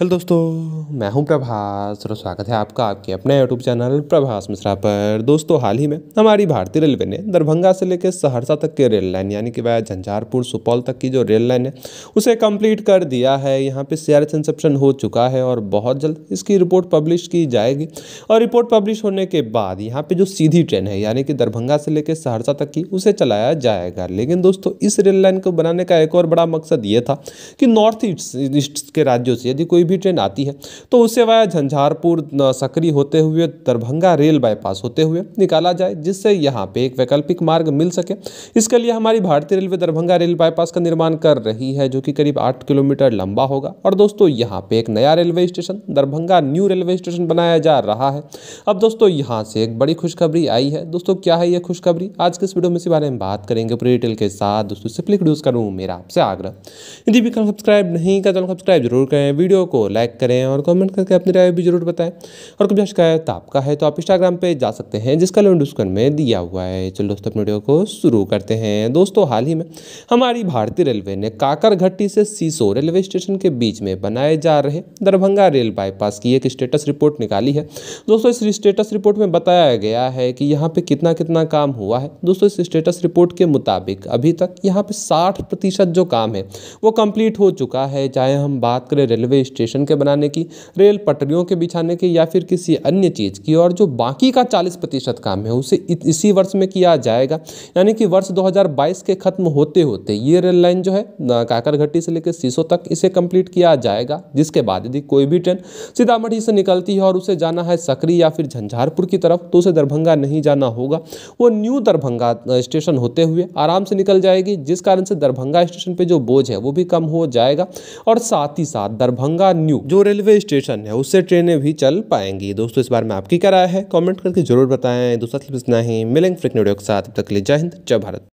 hello दोस्तों मैं हूं प्रभास और स्वागत है आपका आपके अपने यूट्यूब चैनल प्रभास मिश्रा पर दोस्तों हाल ही में हमारी भारतीय रेलवे ने दरभंगा से लेकर सहरसा तक की रेल लाइन यानी कि वह झंझारपुर सुपौल तक की जो रेल लाइन है उसे कंप्लीट कर दिया है यहाँ पे सी इंसेप्शन हो चुका है और बहुत जल्द इसकी रिपोर्ट पब्लिश की जाएगी और रिपोर्ट पब्लिश होने के बाद यहाँ पर जो सीधी ट्रेन है यानी कि दरभंगा से लेकर सहरसा तक की उसे चलाया जाएगा लेकिन दोस्तों इस रेल लाइन को बनाने का एक और बड़ा मकसद ये था कि नॉर्थ ईस्ट के राज्यों से यदि कोई भी ट्रेन आती है तो उसे वह झंझारपुर सकरी होते हुए दरभंगा रेल बाईपास होते हुए निकाला जाए जिससे यहाँ पे एक वैकल्पिक मार्ग मिल सके इसके लिए हमारी भारतीय रेलवे दरभंगा रेल बाईपास का निर्माण कर रही है जो कि करीब आठ किलोमीटर लंबा होगा और दोस्तों यहाँ पे एक नया railway station Darbhanga new railway station बनाया जा रहा है अब दोस्तों यहाँ से एक बड़ी खुशखबरी आई है दोस्तों क्या है यह खुशखबरी आज के इस वीडियो में इसी बारे में बात करेंगे पूरी डिटेल के साथ दोस्तों सिंपली क्रूज करूँ मेरा आपसे आग्रह यदि भी सब्सक्राइब नहीं कर सब्सक्राइब जरूर करें वीडियो को लाइक करें और कमेंट करके अपनी राय भी जरूर बताएं और कुछ शिकायत आपका है तो आप इंस्टाग्राम पे जा सकते हैं जिसका लिंक डिस्क्रिप्शन में दिया हुआ है चलो दोस्तों अपने वीडियो को शुरू करते हैं दोस्तों हाल ही में हमारी भारतीय रेलवे ने काकरघट्टी से सीसो रेलवे स्टेशन के बीच में बनाए जा रहे दरभंगा रेल बाईपास की एक स्टेटस रिपोर्ट निकाली है दोस्तों इस स्टेटस रिपोर्ट में बताया गया है कि यहाँ पर कितना कितना काम हुआ है दोस्तों इस स्टेटस रिपोर्ट के मुताबिक अभी तक यहाँ पर साठ जो काम है वो कंप्लीट हो चुका है चाहे हम बात करें रेलवे स्टेशन स्टेशन के बनाने की रेल पटरियों के बिछाने की या फिर किसी अन्य चीज़ की और जो बाकी का चालीस प्रतिशत काम है उसे इसी वर्ष में किया जाएगा यानी कि वर्ष 2022 के खत्म होते होते ये रेल लाइन जो है घट्टी से लेकर सीसो तक इसे कंप्लीट किया जाएगा जिसके बाद यदि कोई भी ट्रेन सीतामढ़ी से निकलती है और उसे जाना है सकरी या फिर झंझारपुर की तरफ तो उसे दरभंगा नहीं जाना होगा वो न्यू दरभंगा स्टेशन होते हुए आराम से निकल जाएगी जिस कारण से दरभंगा स्टेशन पर जो बोझ है वो भी कम हो जाएगा और साथ ही साथ दरभंगा का न्यू जो रेलवे स्टेशन है उससे ट्रेनें भी चल पाएंगी दोस्तों इस बार में आपकी क्या राय है कॉमेंट करके जरूर बताएं दोस्तों इतना ही मिलेंगे फ्रिक वीडियो के साथ तक लिए जय हिंद जय भारत